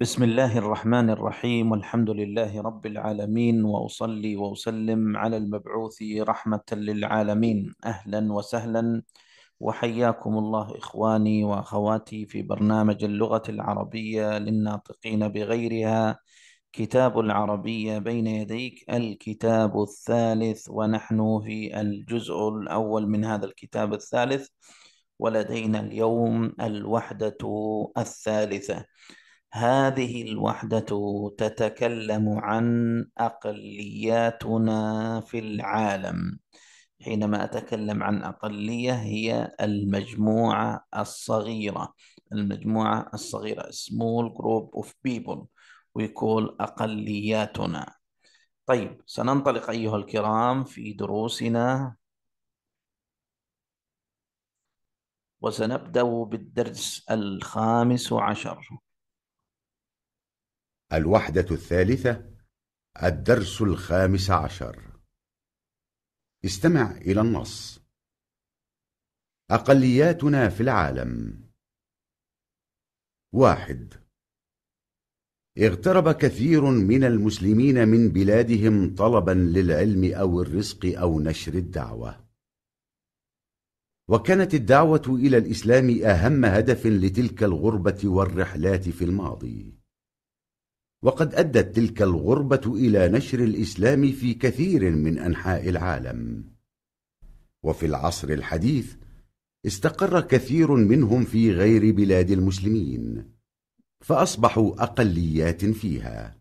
بسم الله الرحمن الرحيم والحمد لله رب العالمين واصلي واسلم على المبعوث رحمه للعالمين اهلا وسهلا وحياكم الله اخواني واخواتي في برنامج اللغه العربيه للناطقين بغيرها كتاب العربيه بين يديك الكتاب الثالث ونحن في الجزء الاول من هذا الكتاب الثالث ولدينا اليوم الوحده الثالثه هذه الوحدة تتكلم عن أقلياتنا في العالم حينما أتكلم عن أقلية هي المجموعة الصغيرة المجموعة الصغيرة small group of people we call أقلياتنا طيب سننطلق أيها الكرام في دروسنا وسنبدأ بالدرس الخامس عشر الوحدة الثالثة الدرس الخامس عشر استمع إلى النص أقلياتنا في العالم واحد اغترب كثير من المسلمين من بلادهم طلبا للعلم أو الرزق أو نشر الدعوة وكانت الدعوة إلى الإسلام أهم هدف لتلك الغربة والرحلات في الماضي وقد أدت تلك الغربة إلى نشر الإسلام في كثير من أنحاء العالم وفي العصر الحديث استقر كثير منهم في غير بلاد المسلمين فأصبحوا أقليات فيها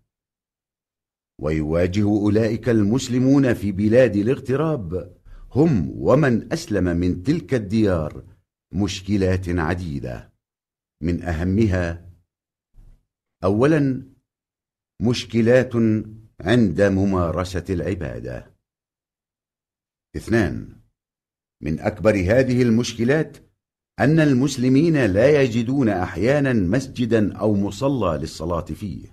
ويواجه أولئك المسلمون في بلاد الاغتراب هم ومن أسلم من تلك الديار مشكلات عديدة من أهمها أولاً مشكلات عند ممارسة العبادة اثنان من أكبر هذه المشكلات أن المسلمين لا يجدون أحيانا مسجدا أو مصلى للصلاة فيه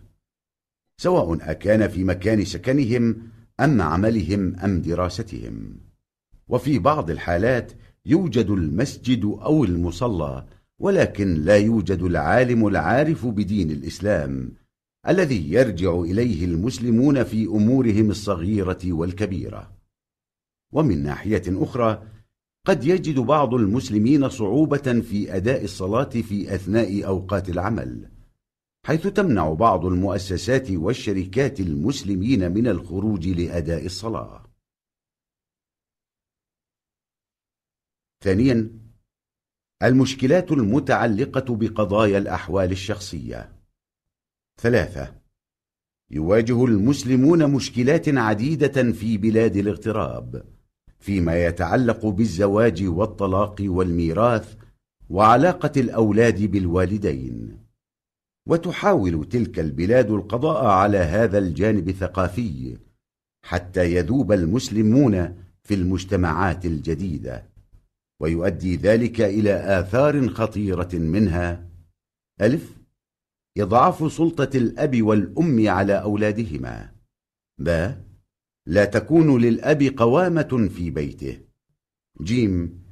سواء أكان في مكان سكنهم أم عملهم أم دراستهم وفي بعض الحالات يوجد المسجد أو المصلى ولكن لا يوجد العالم العارف بدين الإسلام الذي يرجع إليه المسلمون في أمورهم الصغيرة والكبيرة ومن ناحية أخرى قد يجد بعض المسلمين صعوبة في أداء الصلاة في أثناء أوقات العمل حيث تمنع بعض المؤسسات والشركات المسلمين من الخروج لأداء الصلاة ثانيا المشكلات المتعلقة بقضايا الأحوال الشخصية ثلاثة يواجه المسلمون مشكلات عديدة في بلاد الاغتراب فيما يتعلق بالزواج والطلاق والميراث وعلاقة الأولاد بالوالدين وتحاول تلك البلاد القضاء على هذا الجانب الثقافي حتى يذوب المسلمون في المجتمعات الجديدة ويؤدي ذلك إلى آثار خطيرة منها ألف إضعاف سلطة الأب والأم على أولادهما ب لا تكون للأب قوامة في بيته جيم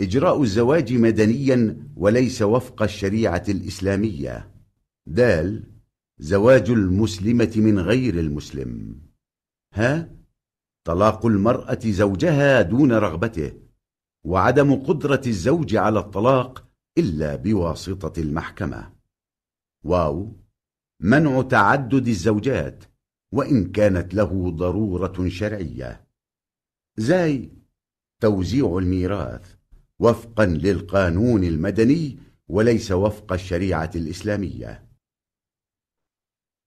إجراء الزواج مدنيا وليس وفق الشريعة الإسلامية دال زواج المسلمة من غير المسلم ها طلاق المرأة زوجها دون رغبته وعدم قدرة الزوج على الطلاق إلا بواسطة المحكمة واو منع تعدد الزوجات وإن كانت له ضرورة شرعية زاي توزيع الميراث وفقا للقانون المدني وليس وفق الشريعة الإسلامية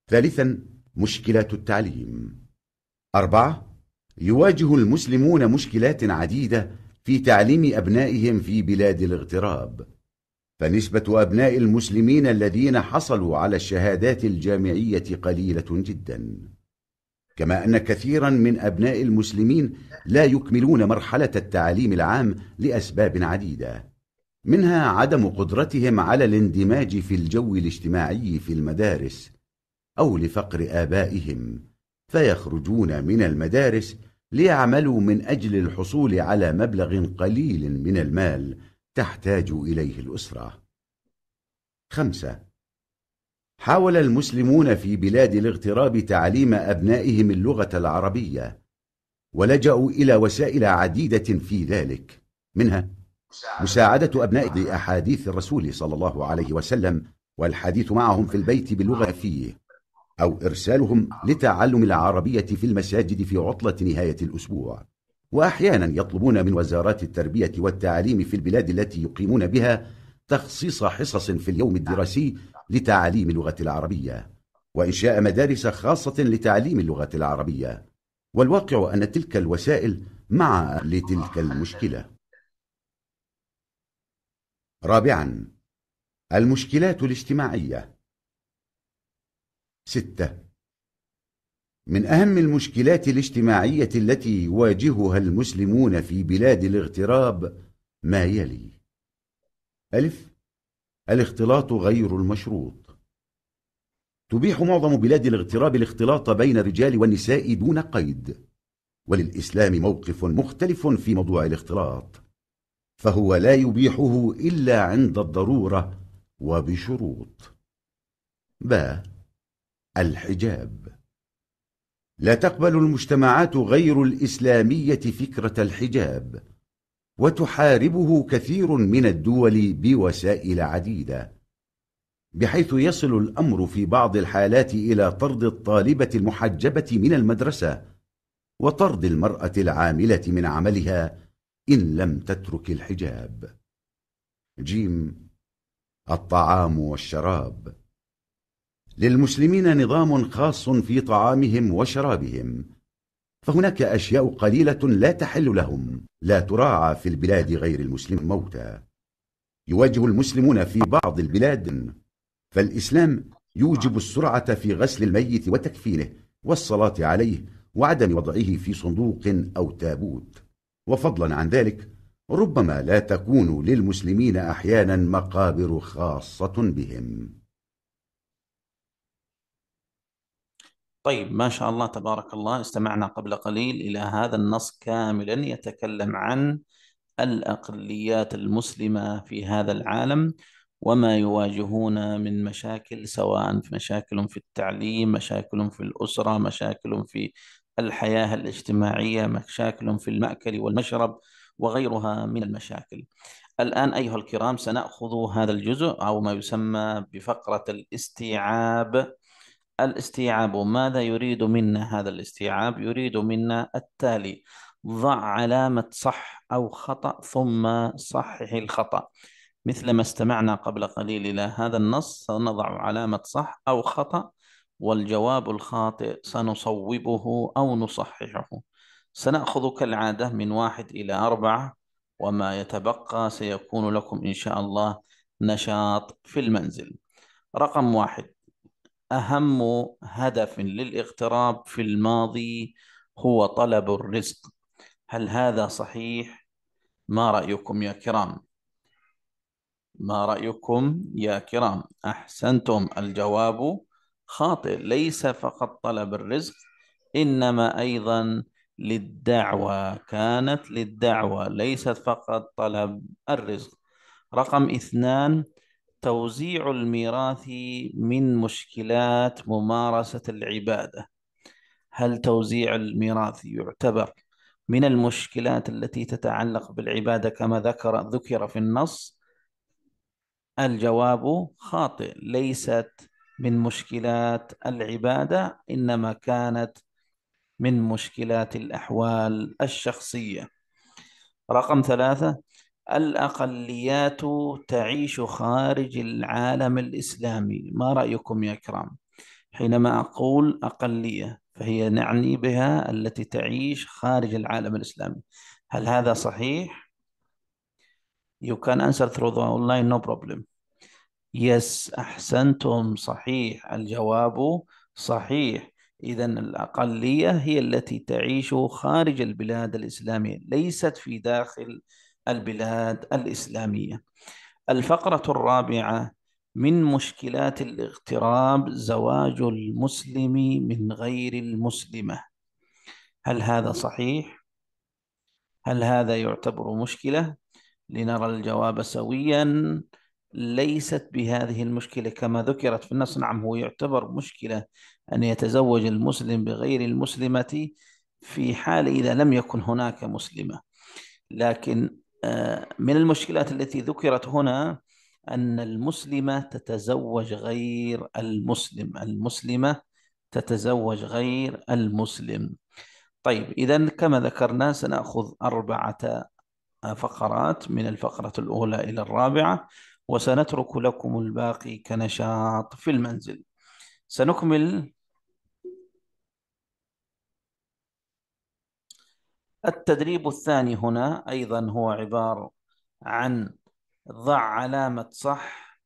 ثالثا مشكلات التعليم أربعة يواجه المسلمون مشكلات عديدة في تعليم أبنائهم في بلاد الاغتراب فنسبة أبناء المسلمين الذين حصلوا على الشهادات الجامعية قليلة جدا كما أن كثيرا من أبناء المسلمين لا يكملون مرحلة التعليم العام لأسباب عديدة منها عدم قدرتهم على الاندماج في الجو الاجتماعي في المدارس أو لفقر آبائهم فيخرجون من المدارس ليعملوا من أجل الحصول على مبلغ قليل من المال تحتاج إليه الأسرة خمسة حاول المسلمون في بلاد الاغتراب تعليم أبنائهم اللغة العربية ولجأوا إلى وسائل عديدة في ذلك منها مساعدة أبناء أحاديث الرسول صلى الله عليه وسلم والحديث معهم في البيت باللغة فيه أو إرسالهم لتعلم العربية في المساجد في عطلة نهاية الأسبوع وأحيانا يطلبون من وزارات التربية والتعليم في البلاد التي يقيمون بها تخصيص حصص في اليوم الدراسي لتعليم اللغة العربية وإنشاء مدارس خاصة لتعليم اللغة العربية والواقع أن تلك الوسائل مع لتلك المشكلة رابعا المشكلات الاجتماعية ستة من أهم المشكلات الاجتماعية التي يواجهها المسلمون في بلاد الاغتراب ما يلي ألف الاختلاط غير المشروط تبيح معظم بلاد الاغتراب الاختلاط بين الرجال والنساء دون قيد وللإسلام موقف مختلف في موضوع الاختلاط فهو لا يبيحه إلا عند الضرورة وبشروط ب الحجاب لا تقبل المجتمعات غير الإسلامية فكرة الحجاب وتحاربه كثير من الدول بوسائل عديدة بحيث يصل الأمر في بعض الحالات إلى طرد الطالبة المحجبة من المدرسة وطرد المرأة العاملة من عملها إن لم تترك الحجاب جيم الطعام والشراب للمسلمين نظام خاص في طعامهم وشرابهم فهناك أشياء قليلة لا تحل لهم لا تراعى في البلاد غير المسلم موتى يواجه المسلمون في بعض البلاد فالإسلام يوجب السرعة في غسل الميت وتكفينه والصلاة عليه وعدم وضعه في صندوق أو تابوت وفضلا عن ذلك ربما لا تكون للمسلمين أحيانا مقابر خاصة بهم طيب ما شاء الله تبارك الله استمعنا قبل قليل إلى هذا النص كاملا يتكلم عن الأقليات المسلمة في هذا العالم وما يواجهون من مشاكل سواء في مشاكل في التعليم مشاكل في الأسرة مشاكل في الحياة الاجتماعية مشاكل في المأكل والمشرب وغيرها من المشاكل الآن أيها الكرام سنأخذ هذا الجزء أو ما يسمى بفقرة الاستيعاب الاستيعاب ماذا يريد منا هذا الاستيعاب يريد منا التالي ضع علامة صح أو خطأ ثم صحح الخطأ مثلما استمعنا قبل قليل إلى هذا النص سنضع علامة صح أو خطأ والجواب الخاطئ سنصوبه أو نصححه سنأخذ كالعادة من واحد إلى أربعة وما يتبقى سيكون لكم إن شاء الله نشاط في المنزل رقم واحد اهم هدف للاغتراب في الماضي هو طلب الرزق هل هذا صحيح ما رايكم يا كرام ما رايكم يا كرام احسنتم الجواب خاطئ ليس فقط طلب الرزق انما ايضا للدعوه كانت للدعوه ليست فقط طلب الرزق رقم اثنان توزيع الميراث من مشكلات ممارسة العبادة هل توزيع الميراث يعتبر من المشكلات التي تتعلق بالعبادة كما ذكر ذكر في النص الجواب خاطئ ليست من مشكلات العبادة إنما كانت من مشكلات الأحوال الشخصية رقم ثلاثة الأقليات تعيش خارج العالم الإسلامي ما رأيكم يا كرام؟ حينما أقول أقلية فهي نعني بها التي تعيش خارج العالم الإسلامي هل هذا صحيح؟ You can answer through the online no problem Yes أحسنتم صحيح الجواب صحيح إذا الأقلية هي التي تعيش خارج البلاد الإسلامية ليست في داخل البلاد الإسلامية الفقرة الرابعة من مشكلات الاغتراب زواج المسلم من غير المسلمة هل هذا صحيح؟ هل هذا يعتبر مشكلة؟ لنرى الجواب سويا ليست بهذه المشكلة كما ذكرت في النص نعم هو يعتبر مشكلة أن يتزوج المسلم بغير المسلمة في حال إذا لم يكن هناك مسلمة لكن آه، من المشكلات التي ذكرت هنا أن المسلمة تتزوج غير المسلم المسلمة تتزوج غير المسلم طيب إذا كما ذكرنا سنأخذ أربعة فقرات من الفقرة الأولى إلى الرابعة وسنترك لكم الباقي كنشاط في المنزل سنكمل التدريب الثاني هنا أيضا هو عبارة عن ضع علامة صح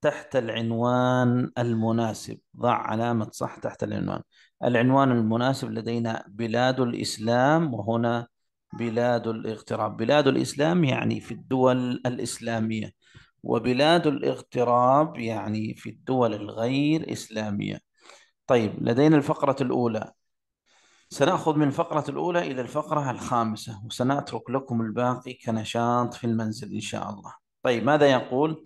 تحت العنوان المناسب ضع علامة صح تحت العنوان العنوان المناسب لدينا بلاد الإسلام وهنا بلاد الاغتراب بلاد الإسلام يعني في الدول الإسلامية وبلاد الاغتراب يعني في الدول الغير إسلامية طيب لدينا الفقرة الأولى سنأخذ من الفقرة الأولى إلى الفقرة الخامسة وسنترك لكم الباقي كنشاط في المنزل إن شاء الله طيب ماذا يقول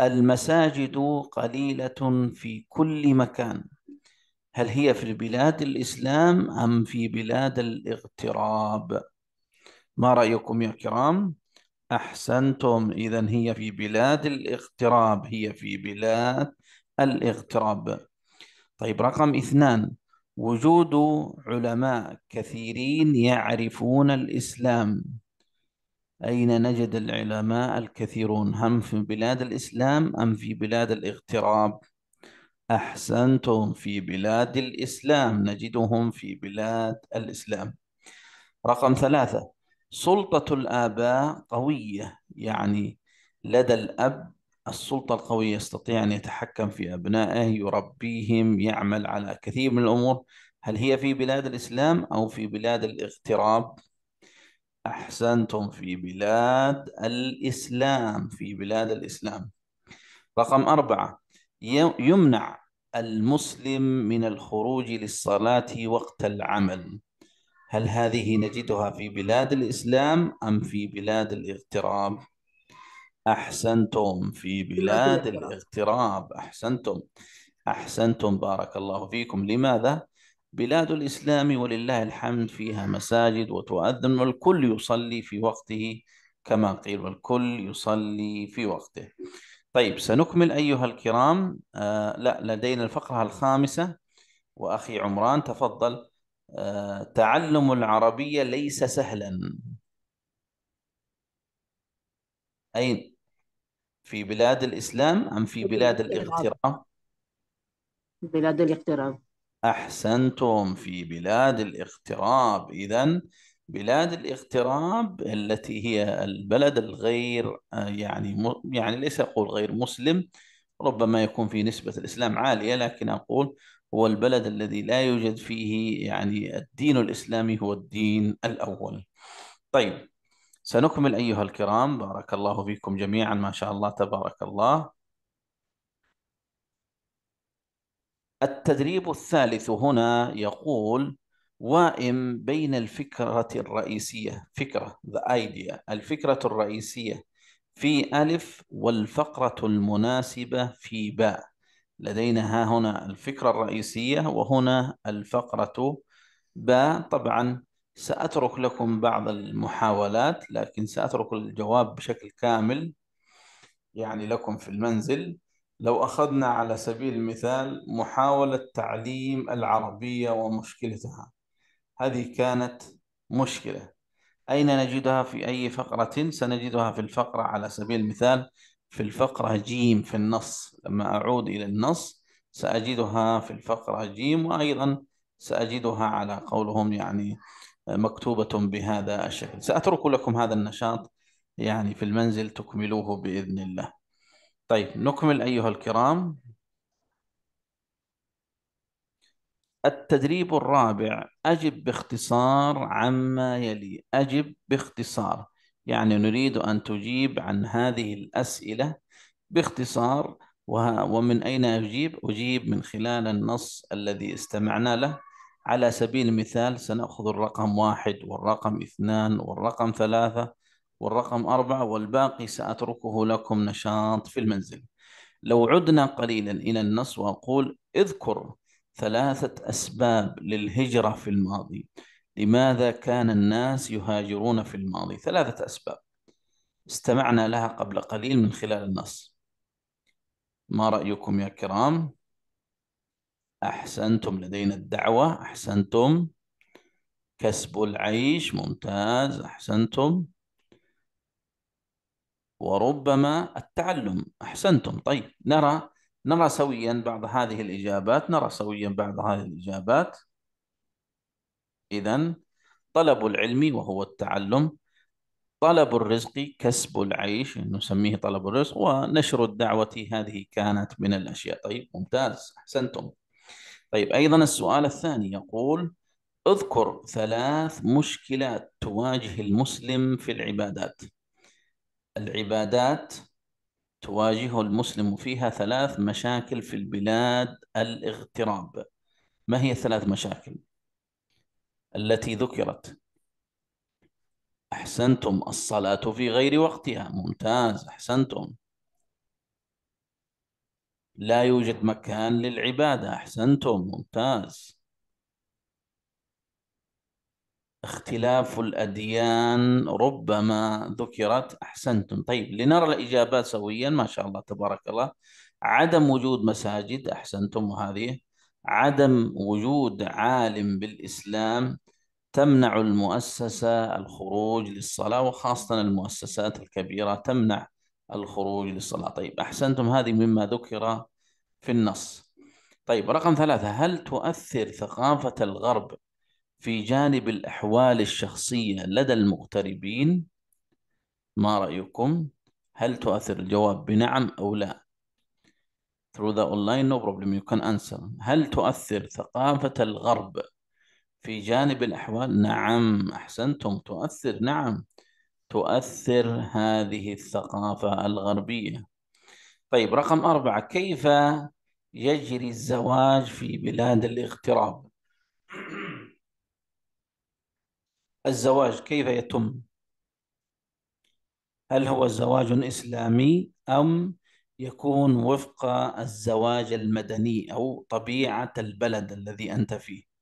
المساجد قليلة في كل مكان هل هي في بلاد الإسلام أم في بلاد الاغتراب ما رأيكم يا كرام أحسنتم إذا هي في بلاد الاغتراب هي في بلاد الاغتراب طيب رقم اثنان وجود علماء كثيرين يعرفون الإسلام أين نجد العلماء الكثيرون هم في بلاد الإسلام أم في بلاد الاغتراب أحسنتم في بلاد الإسلام نجدهم في بلاد الإسلام رقم ثلاثة سلطة الآباء قوية يعني لدى الأب السلطة القوية يستطيع أن يتحكم في أبنائه يربيهم يعمل على كثير من الأمور هل هي في بلاد الإسلام أو في بلاد الاغتراب أحسنتم في بلاد الإسلام في بلاد الإسلام رقم أربعة يمنع المسلم من الخروج للصلاة وقت العمل هل هذه نجدها في بلاد الإسلام أم في بلاد الاغتراب أحسنتم في بلاد الاغتراب أحسنتم أحسنتم بارك الله فيكم لماذا؟ بلاد الإسلام ولله الحمد فيها مساجد وتؤذن والكل يصلي في وقته كما قيل والكل يصلي في وقته طيب سنكمل أيها الكرام آه لا لدينا الفقرة الخامسة وأخي عمران تفضل آه تعلم العربية ليس سهلا أين في بلاد الإسلام أم في بلاد الاغتراب؟ بلاد الاغتراب أحسنتم في بلاد الاغتراب إذا بلاد الاغتراب التي هي البلد الغير آه، يعني يعني ليس أقول غير مسلم ربما يكون في نسبة الإسلام عالية لكن أقول هو البلد الذي لا يوجد فيه يعني الدين الإسلامي هو الدين الأول طيب سنكمل أيها الكرام بارك الله فيكم جميعا ما شاء الله تبارك الله التدريب الثالث هنا يقول وائم بين الفكرة الرئيسية فكرة the idea الفكرة الرئيسية في ألف والفقرة المناسبة في باء لدينا ها هنا الفكرة الرئيسية وهنا الفقرة باء طبعا سأترك لكم بعض المحاولات لكن سأترك الجواب بشكل كامل يعني لكم في المنزل لو أخذنا على سبيل المثال محاولة تعليم العربية ومشكلتها هذه كانت مشكلة أين نجدها في أي فقرة سنجدها في الفقرة على سبيل المثال في الفقرة جيم في النص لما أعود إلى النص سأجدها في الفقرة جيم وأيضا سأجدها على قولهم يعني مكتوبة بهذا الشكل سأترك لكم هذا النشاط يعني في المنزل تكملوه بإذن الله طيب نكمل أيها الكرام التدريب الرابع أجب باختصار عما يلي أجب باختصار يعني نريد أن تجيب عن هذه الأسئلة باختصار ومن أين أجيب؟ أجيب من خلال النص الذي استمعنا له على سبيل المثال سنأخذ الرقم واحد والرقم اثنان والرقم ثلاثة والرقم أربعة والباقي سأتركه لكم نشاط في المنزل لو عدنا قليلا إلى النص وأقول اذكر ثلاثة أسباب للهجرة في الماضي لماذا كان الناس يهاجرون في الماضي ثلاثة أسباب استمعنا لها قبل قليل من خلال النص ما رأيكم يا كرام؟ أحسنتم لدينا الدعوة أحسنتم كسب العيش ممتاز أحسنتم وربما التعلم أحسنتم طيب نرى نرى سويا بعض هذه الإجابات نرى سويا بعض هذه الإجابات إذا طلب العلم وهو التعلم طلب الرزق كسب العيش نسميه طلب الرزق ونشر الدعوة هذه كانت من الأشياء طيب ممتاز أحسنتم طيب أيضا السؤال الثاني يقول اذكر ثلاث مشكلات تواجه المسلم في العبادات العبادات تواجه المسلم فيها ثلاث مشاكل في البلاد الاغتراب ما هي الثلاث مشاكل التي ذكرت أحسنتم الصلاة في غير وقتها ممتاز أحسنتم لا يوجد مكان للعبادة أحسنتم ممتاز اختلاف الأديان ربما ذكرت أحسنتم طيب لنرى الإجابات سويا ما شاء الله تبارك الله عدم وجود مساجد أحسنتم وهذه عدم وجود عالم بالإسلام تمنع المؤسسة الخروج للصلاة وخاصة المؤسسات الكبيرة تمنع الخروج للصلاة طيب أحسنتم هذه مما ذكر في النص طيب رقم ثلاثة هل تؤثر ثقافة الغرب في جانب الأحوال الشخصية لدى المغتربين ما رأيكم هل تؤثر الجواب بنعم أو لا through the online no problem you can answer هل تؤثر ثقافة الغرب في جانب الأحوال نعم أحسنتم تؤثر نعم تؤثر هذه الثقافة الغربية طيب رقم أربعة كيف يجري الزواج في بلاد الاغتراب الزواج كيف يتم هل هو زواج إسلامي أم يكون وفق الزواج المدني أو طبيعة البلد الذي أنت فيه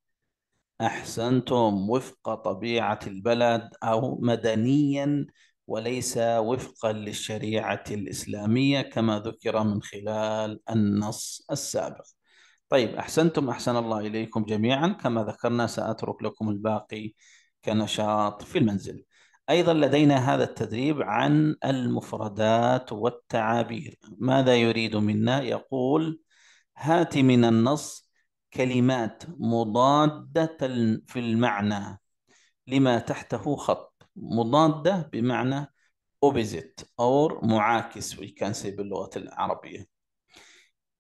أحسنتم وفق طبيعة البلد أو مدنيا وليس وفقا للشريعة الإسلامية كما ذكر من خلال النص السابق طيب أحسنتم أحسن الله إليكم جميعا كما ذكرنا سأترك لكم الباقي كنشاط في المنزل أيضا لدينا هذا التدريب عن المفردات والتعابير ماذا يريد منا؟ يقول هات من النص كلمات مضادة في المعنى لما تحته خط مضادة بمعنى opposite أو معاكس we can say باللغة العربية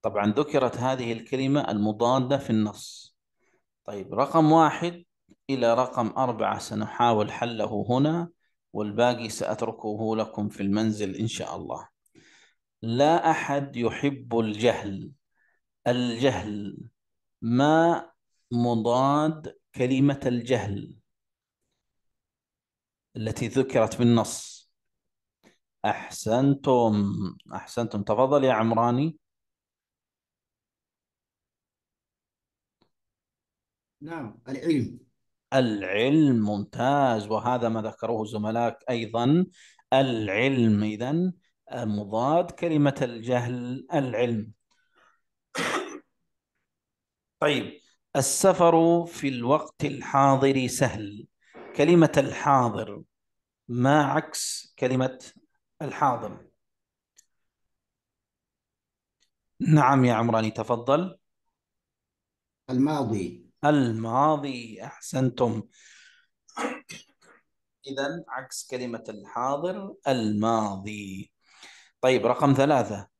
طبعا ذكرت هذه الكلمة المضادة في النص طيب رقم واحد إلى رقم أربعة سنحاول حله هنا والباقي سأتركه لكم في المنزل إن شاء الله لا أحد يحب الجهل الجهل ما مضاد كلمة الجهل التي ذكرت في النص أحسنتم أحسنتم تفضل يا عمراني نعم العلم العلم ممتاز وهذا ما ذكره زملائك أيضا العلم إذا مضاد كلمة الجهل العلم طيب السفر في الوقت الحاضر سهل كلمة الحاضر ما عكس كلمة الحاضر نعم يا عمراني تفضل الماضي الماضي أحسنتم إذا عكس كلمة الحاضر الماضي طيب رقم ثلاثة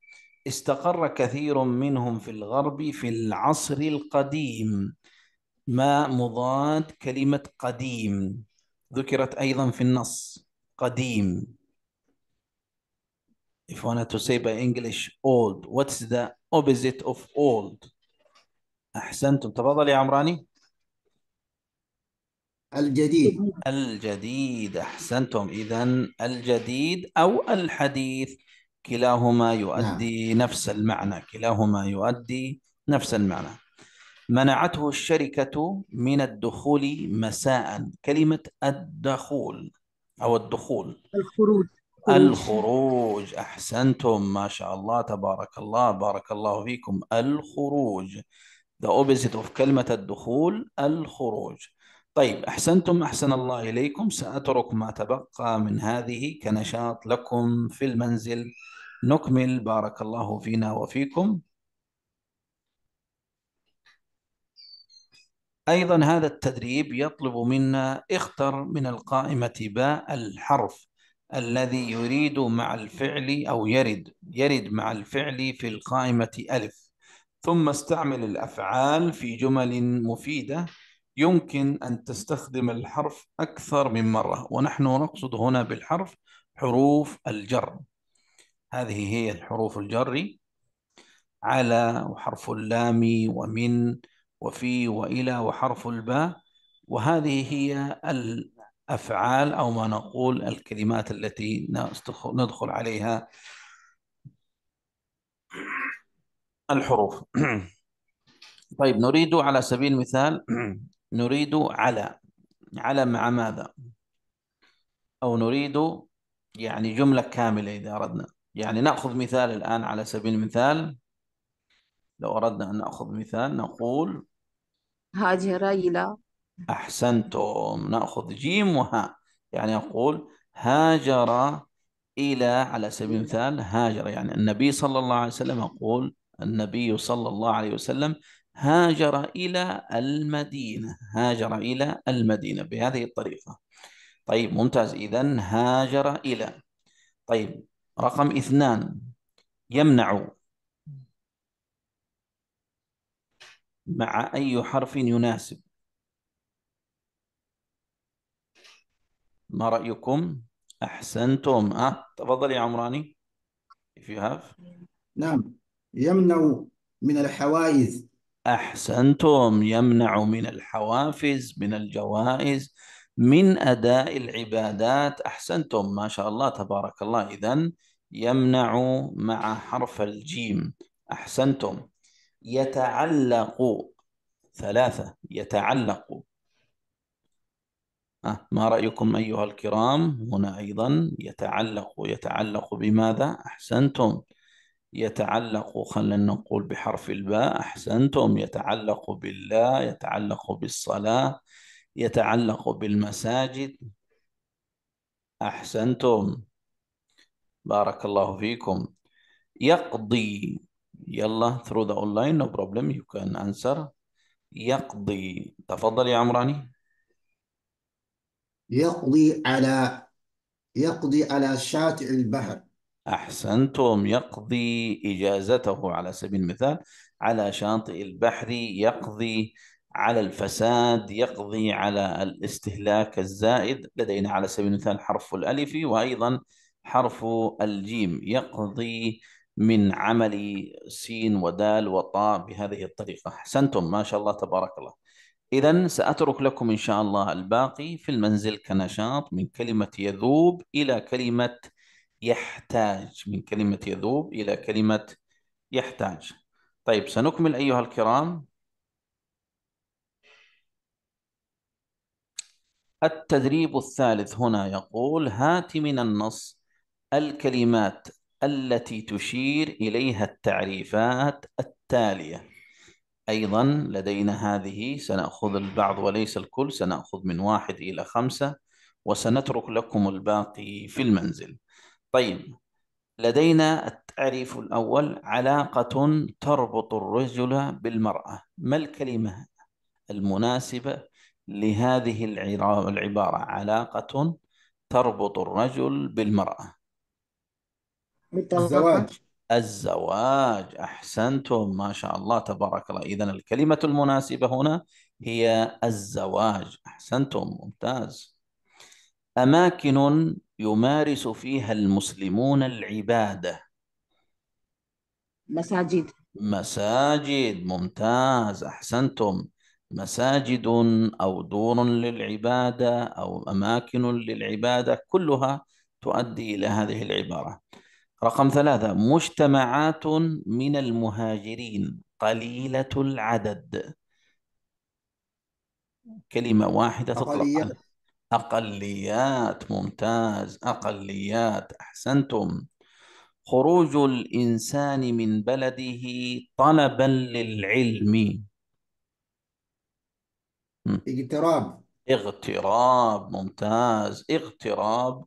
استقر كثير منهم في الغرب في العصر القديم ما مضاد كلمة قديم ذكرت أيضا في النص قديم If you wanted to say by English old what's the opposite of old أحسنتم تفضل يا عمراني الجديد الجديد أحسنتم إذا الجديد أو الحديث كلاهما يؤدي نعم. نفس المعنى كلاهما يؤدي نفس المعنى منعته الشركة من الدخول مساء كلمة الدخول أو الدخول الخروج الخروج أحسنتم ما شاء الله تبارك الله بارك الله فيكم الخروج the opposite of كلمة الدخول الخروج طيب أحسنتم أحسن الله إليكم سأترك ما تبقى من هذه كنشاط لكم في المنزل نكمل بارك الله فينا وفيكم أيضا هذا التدريب يطلب منا اختر من القائمة باء الحرف الذي يريد مع الفعل أو يرد يرد مع الفعل في القائمة ألف ثم استعمل الأفعال في جمل مفيدة يمكن أن تستخدم الحرف أكثر من مرة ونحن نقصد هنا بالحرف حروف الجر هذه هي الحروف الجر على وحرف اللام ومن وفي وإلى وحرف الباء وهذه هي الأفعال أو ما نقول الكلمات التي ندخل عليها الحروف طيب نريد على سبيل المثال نريد على على مع ماذا أو نريد يعني جملة كاملة إذا أردنا يعني نأخذ مثال الآن على سبيل المثال لو أردنا أن نأخذ مثال نقول هذه رايلة أحسنتم نأخذ جيم وهاء يعني أقول هاجر إلى على سبيل المثال هاجر يعني النبي صلى الله عليه وسلم يقول النبي صلى الله عليه وسلم هاجر إلى المدينة هاجر إلى المدينة بهذه الطريقة طيب ممتاز إذا هاجر إلى طيب رقم اثنان يمنع مع أي حرف يناسب ما رأيكم؟ أحسنتم أه؟ تفضل يا عمراني if you have نعم يمنع من الحوائز أحسنتم يمنع من الحوافز من الجوائز من أداء العبادات أحسنتم ما شاء الله تبارك الله إذا يمنع مع حرف الجيم أحسنتم يتعلق ثلاثة يتعلق آه، ما رأيكم أيها الكرام هنا أيضا يتعلق يتعلق بماذا أحسنتم يتعلق خلينا نقول بحرف الباء أحسنتم يتعلق بالله يتعلق بالصلاة يتعلق بالمساجد أحسنتم بارك الله فيكم يقضي يلا through the online no problem you can answer يقضي تفضل يا عمراني يقضي على يقضي على شاطئ البحر أحسنتم يقضي إجازته على سبيل المثال على شاطئ البحر يقضي على الفساد يقضي على الاستهلاك الزائد لدينا على سبيل المثال حرف الألف وأيضا حرف الجيم يقضي من عمل سين ودال وطاء بهذه الطريقة أحسنتم ما شاء الله تبارك الله إذا سأترك لكم إن شاء الله الباقي في المنزل كنشاط من كلمة يذوب إلى كلمة يحتاج من كلمة يذوب إلى كلمة يحتاج طيب سنكمل أيها الكرام التدريب الثالث هنا يقول هات من النص الكلمات التي تشير إليها التعريفات التالية أيضا لدينا هذه سنأخذ البعض وليس الكل سنأخذ من واحد إلى خمسة وسنترك لكم الباقي في المنزل طيب لدينا التعريف الأول علاقة تربط الرجل بالمرأة ما الكلمة المناسبة لهذه العبارة علاقة تربط الرجل بالمرأة الزواج الزواج أحسنتم ما شاء الله تبارك الله إذا الكلمة المناسبة هنا هي الزواج أحسنتم ممتاز أماكن يمارس فيها المسلمون العبادة مساجد مساجد ممتاز أحسنتم مساجد أو دور للعبادة أو أماكن للعبادة كلها تؤدي إلى هذه العبارة رقم ثلاثة مجتمعات من المهاجرين قليلة العدد كلمة واحدة أقليات. تطلق أقليات ممتاز أقليات أحسنتم خروج الإنسان من بلده طلبا للعلم اغتراب اغتراب ممتاز اغتراب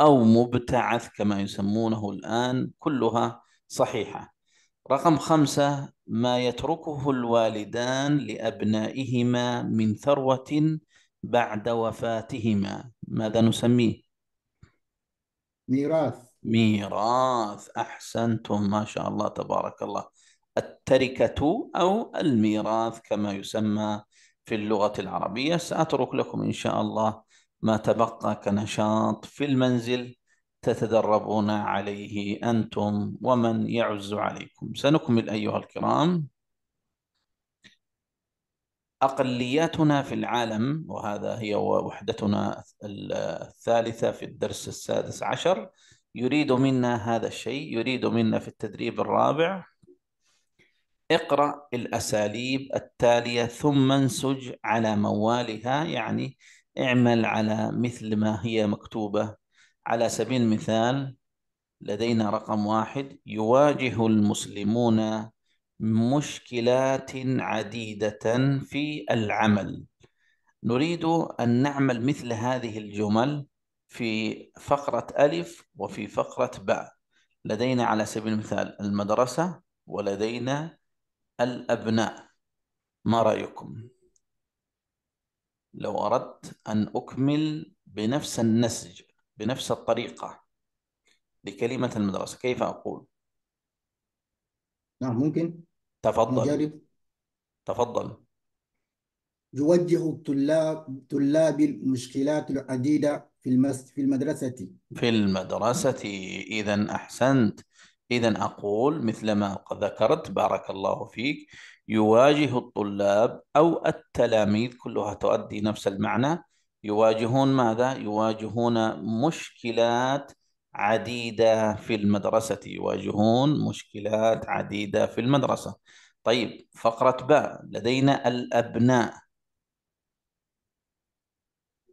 أو مبتعث كما يسمونه الآن كلها صحيحة رقم خمسة ما يتركه الوالدان لأبنائهما من ثروة بعد وفاتهما ماذا نسميه؟ ميراث ميراث أحسنتم ما شاء الله تبارك الله التركة أو الميراث كما يسمى في اللغة العربية سأترك لكم إن شاء الله ما تبقى كنشاط في المنزل تتدربون عليه أنتم ومن يعز عليكم سنكمل أيها الكرام أقلياتنا في العالم وهذا هي وحدتنا الثالثة في الدرس السادس عشر يريد منا هذا الشيء يريد منا في التدريب الرابع اقرأ الأساليب التالية ثم انسج على موالها يعني اعمل على مثل ما هي مكتوبة على سبيل المثال لدينا رقم واحد يواجه المسلمون مشكلات عديدة في العمل نريد أن نعمل مثل هذه الجمل في فقرة ألف وفي فقرة باء لدينا على سبيل المثال المدرسة ولدينا الأبناء ما رأيكم لو أردت أن أكمل بنفس النسج بنفس الطريقة لكلمة المدرسة كيف أقول نعم ممكن تفضل مجارب. تفضل يوجه الطلاب طلاب المشكلات العديدة في المدرسة في المدرسة إذا أحسنت إذا أقول مثل ما ذكرت بارك الله فيك يواجه الطلاب أو التلاميذ كلها تؤدي نفس المعنى يواجهون ماذا؟ يواجهون مشكلات عديدة في المدرسة يواجهون مشكلات عديدة في المدرسة طيب فقرة باء لدينا الأبناء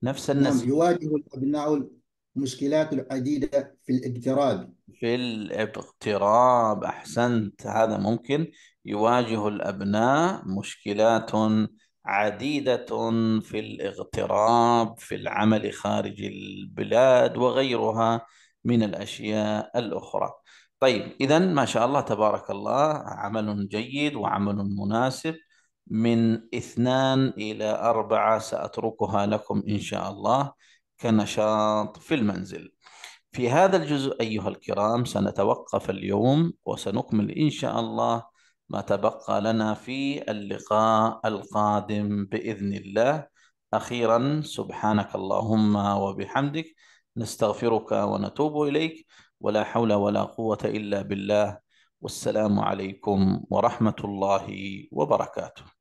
نفس نعم، النسب يواجه الأبناء مشكلات عديدة في الاقتراب في الاقتراب أحسنت هذا ممكن يواجه الأبناء مشكلات عديدة في الاغتراب في العمل خارج البلاد وغيرها من الأشياء الأخرى طيب إذا ما شاء الله تبارك الله عمل جيد وعمل مناسب من اثنان إلى أربعة سأتركها لكم إن شاء الله كنشاط في المنزل في هذا الجزء أيها الكرام سنتوقف اليوم وسنكمل إن شاء الله ما تبقى لنا في اللقاء القادم بإذن الله أخيرا سبحانك اللهم وبحمدك نستغفرك ونتوب إليك ولا حول ولا قوة إلا بالله والسلام عليكم ورحمة الله وبركاته